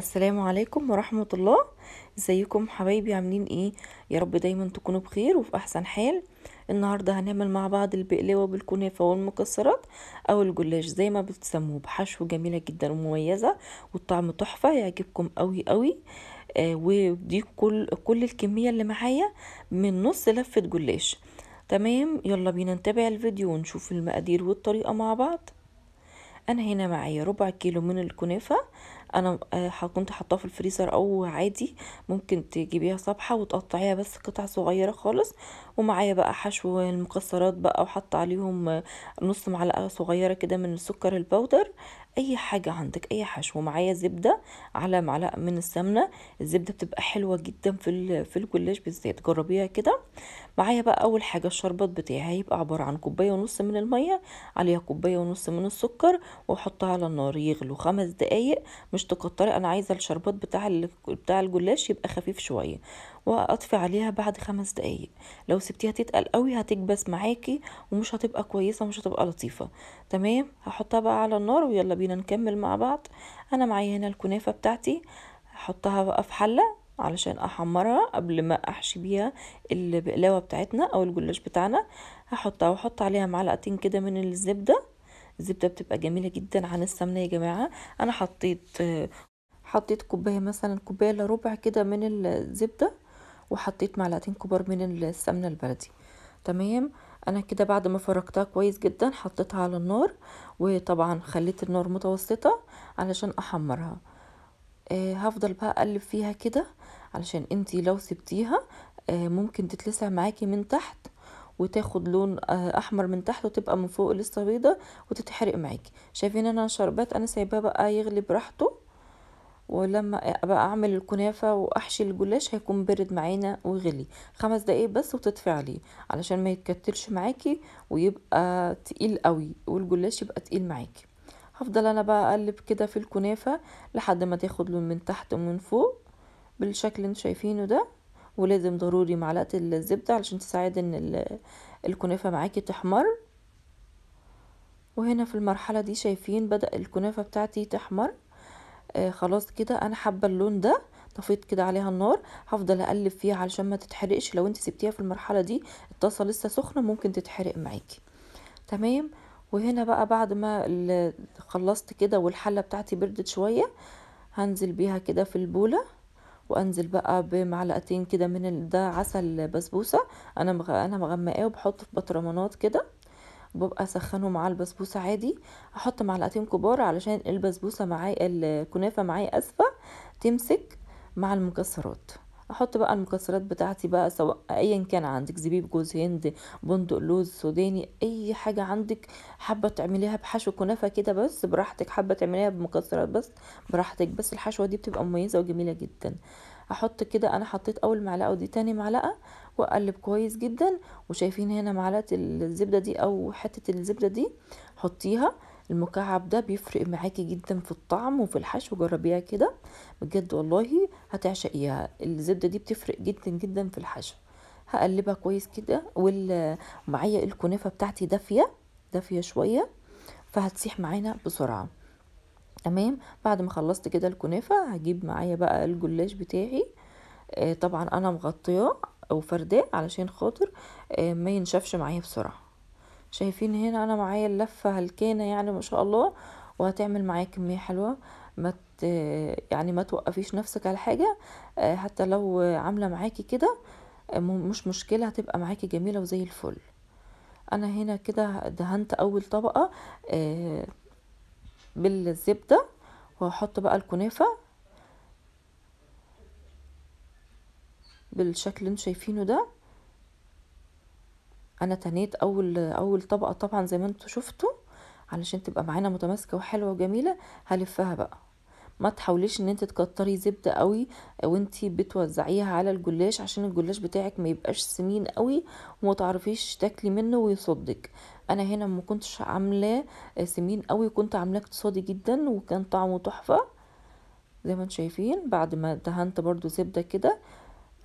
السلام عليكم ورحمة الله ازيكم حبايبي عاملين ايه يا رب دايما تكونوا بخير وفي احسن حال النهاردة هنعمل مع بعض البقلاوة بالكنافة والمكسرات او الجلاش زي ما بتسموه بحشو جميلة جدا ومميزة والطعم تحفة يعجبكم قوي قوي آه ودي كل, كل الكمية اللي معايا من نص لفة جلاش تمام يلا بينا نتابع الفيديو ونشوف المقادير والطريقة مع بعض انا هنا معايا ربع كيلو من الكنافة انا آه، كنت حطاه في الفريزر او عادي ممكن تجيبيها صبحة وتقطعيها بس قطع صغيرة خالص ومعايا بقى حشو المكسرات بقى وحط عليهم آه، نص معلقة صغيرة كده من السكر البودر اي حاجة عندك اي حشو معايا زبدة على معلقة من السمنة الزبدة بتبقى حلوة جدا في في الجلاش بالذات جربيها كده معايا بقى اول حاجة الشربات بتاعي هيبقى عبارة عن كوباية ونص من المية عليها كوباية ونص من السكر واحطها على النار يغلو خمس دقايق مش مش تكتري انا عايزه الشربات بتاع بتاع الجلاش يبقى خفيف شويه واطفي عليها بعد خمس دقايق لو سبتيها تتقل قوي هتكبس معاكي ومش هتبقى كويسه ومش هتبقى لطيفه تمام هحطها بقى على النار ويلا بينا نكمل مع بعض انا معايا هنا الكنافه بتاعتي هحطها بقى في حله علشان احمرها قبل ما احشي بيها البقلاوه بتاعتنا او الجلاش بتاعنا هحطها واحط عليها معلقتين كده من الزبده الزبده بتبقى جميله جدا عن السمنه يا جماعه انا حطيت حطيت كوبايه مثلا كوبايه الا ربع كده من الزبده وحطيت معلقتين كبار من السمنه البلدي تمام انا كده بعد ما فركتها كويس جدا حطيتها على النار وطبعا خليت النار متوسطه علشان احمرها آه، هفضل بقى اقلب فيها كده علشان انتي لو سبتيها آه، ممكن تتلسع معاكي من تحت وتاخد لون آه، احمر من تحت وتبقى من فوق لسه بيضه وتتحرق معاكي شايفين انا شربات انا سايباه بقى يغلي براحته ولما بقى اعمل الكنافه واحشي الجلاش هيكون برد معانا ويغلي خمس دقايق بس وتطفي عليه علشان ما يتكترش معاكي ويبقى تقيل قوي والجلاش يبقى تقيل معاكي هفضل انا بقى اقلب كده في الكنافه لحد ما تاخد لون من تحت ومن فوق بالشكل اللي انتوا شايفينه ده ولازم ضروري معلقة الزبدة علشان تساعد ان الكنافة معاكي تحمر وهنا في المرحلة دي شايفين بدأ الكنافة بتاعتي تحمر آه خلاص كده انا حابة اللون ده طفيت كده عليها النار هفضل اقلب فيها علشان ما تتحرقش لو انت سبتيها في المرحلة دي الطاسة لسه سخنة ممكن تتحرق معاكي تمام وهنا بقى بعد ما خلصت كده والحلة بتاعتي بردت شوية هنزل بيها كده في البولة وانزل بقى بمعلقتين كده من ده عسل بسبوسه انا مغ... انا مغمقاه وبحطه في بطرمانات كده ببقى اسخنه مع البسبوسه عادي احط معلقتين كبار علشان البسبوسه معايا الكنافه معايا اسفه تمسك مع المكسرات احط بقى المكسرات بتاعتي بقى سواء ايا كان عندك زبيب جوز هند بندق لوز سوداني اي حاجه عندك حابه تعمليها بحشو كنافه كده بس براحتك حابه تعمليها بمكسرات بس براحتك بس الحشوه دي بتبقى مميزه وجميله جدا احط كده انا حطيت اول معلقه ودي تاني معلقه واقلب كويس جدا وشايفين هنا معلقه الزبده دي او حته الزبده دي حطيها المكعب ده بيفرق معاكي جدا في الطعم وفي الحشو جربيها كده بجد والله هتعشقيها الزبده دي بتفرق جدا جدا في الحشو هقلبها كويس كده ومعايا الكنافه بتاعتي دافيه دافيه شويه فهتسيح معانا بسرعه تمام بعد ما خلصت كده الكنافه هجيب معايا بقى الجلاش بتاعي آه طبعا انا مغطياه او فرداه علشان خاطر آه ما ينشفش معايا بسرعه شايفين هنا انا معايا اللفة هلكانة يعني ما شاء الله وهتعمل معايا كمية حلوة ما يعني ما توقفيش نفسك على حاجة آه، حتى لو عاملة معاكي كده آه، مش مشكلة هتبقى معاكي جميلة وزي الفل انا هنا كده دهنت اول طبقة آه، بالزبدة وهحط بقى الكنافة بالشكل اللي انتوا شايفينه ده انا تنيت اول اول طبقه طبعا زي ما انتوا شفتوا علشان تبقى معانا متماسكه وحلوه وجميله هلفها بقى ما تحاوليش ان انت تكتري زبده قوي وانت بتوزعيها على الجلاش عشان الجلاش بتاعك ما يبقاش سمين قوي وما تعرفيش تاكلي منه ويصدك انا هنا ما كنتش عاملاه سمين قوي كنت عاملاه اقتصادي جدا وكان طعمه تحفه زي ما انتم شايفين بعد ما دهنت برضو زبده كده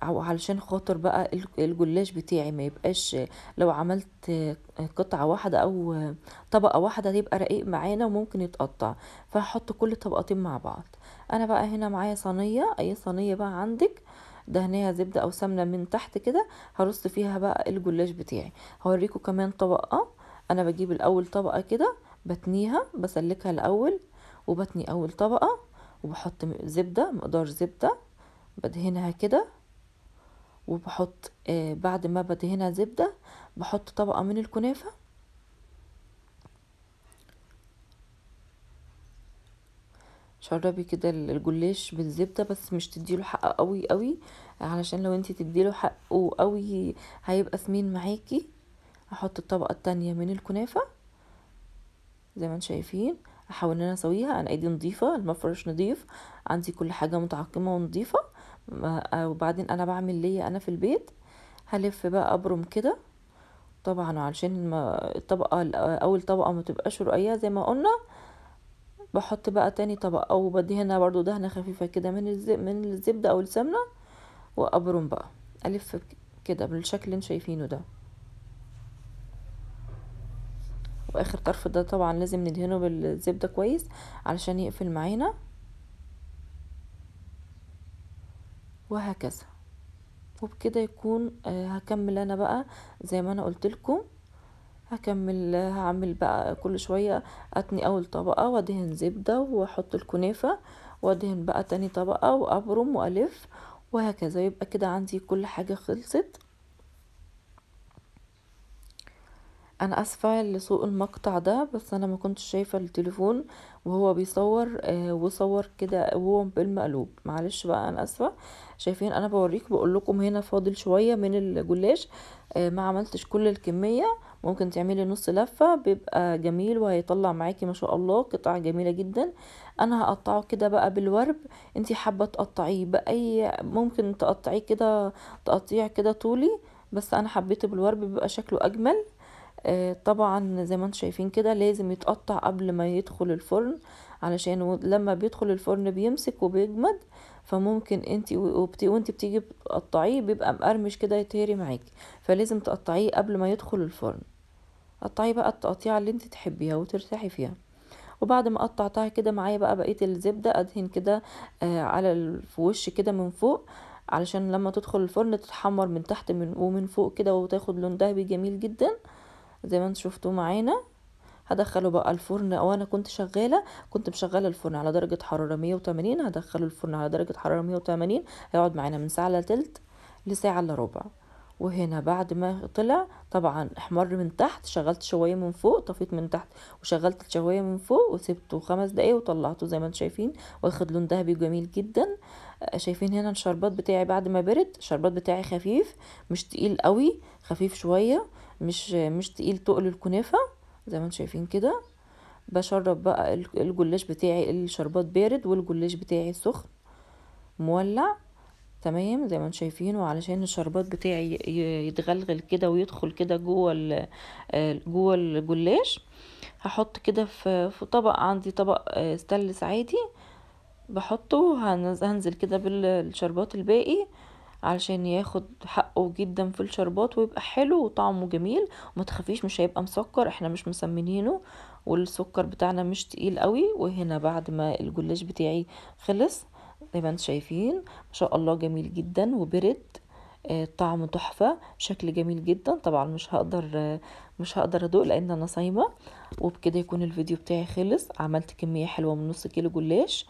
علشان خاطر بقى الجلاش بتاعي ما يبقاش لو عملت قطعة واحدة او طبقة واحدة هيبقى رقيق معانا وممكن يتقطع فهحط كل طبقتين مع بعض انا بقى هنا معايا صينية اي صينية بقى عندك دهنيها زبدة او سمنة من تحت كده هرص فيها بقى الجلاش بتاعي هوريكم كمان طبقة انا بجيب الاول طبقة كده بتنيها بسلكها الاول وبتني اول طبقة وبحط زبدة مقدار زبدة بدهنها كده وبحط آه، بعد ما بدهنها زبدة بحط طبقة من الكنافة شربي كده الجلاش بالزبده بس مش تديله حقه قوي قوي علشان لو انتي تديله حقه قوي هيبقى ثمين معاكي احط الطبقه التانية من الكنافه زي ما انتم شايفين احاول ان انا اسويها انا ايدي نظيفه المفرش نظيف عندي كل حاجه متعقمه ونظيفه وبعدين انا بعمل ليا انا في البيت هلف بقى ابرم كده طبعا علشان الطبقه اول طبقه ما تبقاش رقيقه زي ما قلنا بحط بقى تاني طبقه بدي هنا برضو دهنه خفيفه كده من من الزبده او السمنه وابرم بقى الف كده بالشكل اللي شايفينه ده واخر طرف ده طبعا لازم ندهنه بالزبده كويس علشان يقفل معانا وهكذا وبكده يكون آه، هكمل انا بقى زي ما انا قلت لكم هكمل هعمل بقى كل شوية اتني اول طبقة وادهن زبدة واحط الكنافة وادهن بقى تاني طبقة وابرم والف وهكذا يبقى كده عندي كل حاجة خلصت انا اسفه لسوء المقطع ده بس انا ما كنتش شايفه التليفون وهو بيصور آه وصور كده وهو بالمقلوب معلش بقى انا اسفه شايفين انا بوريك بقول لكم هنا فاضل شويه من الجلاش آه ما عملتش كل الكميه ممكن تعملي نص لفه بيبقى جميل وهيطلع معاكي ما شاء الله قطع جميله جدا انا هقطعه كده بقى بالورب انتي حابه تقطعيه باي ممكن تقطعيه كده تقطيع كده طولي بس انا حبيته بالورب بيبقى شكله اجمل آه، طبعا زي ما انتم شايفين كده لازم يتقطع قبل ما يدخل الفرن علشان لما بيدخل الفرن بيمسك وبيجمد فممكن انت وانت بتيجي تقطعيه بيبقى مقرمش كده يتهري معاكي فلازم تقطعيه قبل ما يدخل الفرن قطعيه بقى التقطيع اللي انت تحبيها وترتاحي فيها وبعد ما قطعتها كده معايا بقى بقيه الزبده ادهن كده آه على الوش كده من فوق علشان لما تدخل الفرن تتحمر من تحت من ومن فوق كده وتاخد لون دهبي جميل جدا زي ما انتم شفتوا معانا هدخله بقى الفرن وانا كنت شغاله كنت مشغله الفرن على درجه حراره 180 هدخله الفرن على درجه حراره 180 هيقعد معانا من ساعه لتلت لساعه الا ربع وهنا بعد ما طلع طبعا احمر من تحت شغلت شوايه من فوق طفيت من تحت وشغلت الشوايه من فوق وسبته خمس دقايق وطلعته زي ما انتم شايفين واخد لون ذهبي جميل جدا آه، شايفين هنا الشربات بتاعي بعد ما برد الشربات بتاعي خفيف مش تقيل قوي خفيف شويه مش مش تقيل تقل الكنافه زي ما انتم شايفين كده بشرب بقى الجلاش بتاعي الشربات بارد والجلاش بتاعي سخن مولع تمام زي ما انتم شايفين وعلشان الشربات بتاعي يتغلغل كده ويدخل كده جوه جوه الجلاش هحط كده في في طبق عندي طبق استانلس عادي بحطه هنزل كده بالشربات الباقي علشان ياخد حقه جدا في الشربات ويبقى حلو وطعمه جميل وما تخافيش مش هيبقى مسكر احنا مش مسمنينه والسكر بتاعنا مش تقيل قوي وهنا بعد ما الجلاش بتاعي خلص زي ما انتم شايفين ما شاء الله جميل جدا وبرد آه، طعم تحفة شكل جميل جدا طبعا مش هقدر آه، مش هقدر ادوق لان انا صايمة وبكده يكون الفيديو بتاعي خلص عملت كمية حلوة من نص كيلو جلاش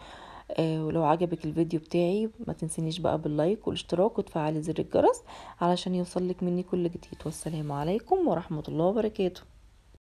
آه، ولو عجبك الفيديو بتاعي ما تنسينيش بقى باللايك والاشتراك وتفعلي زر الجرس علشان يوصلك مني كل جديد والسلام عليكم ورحمة الله وبركاته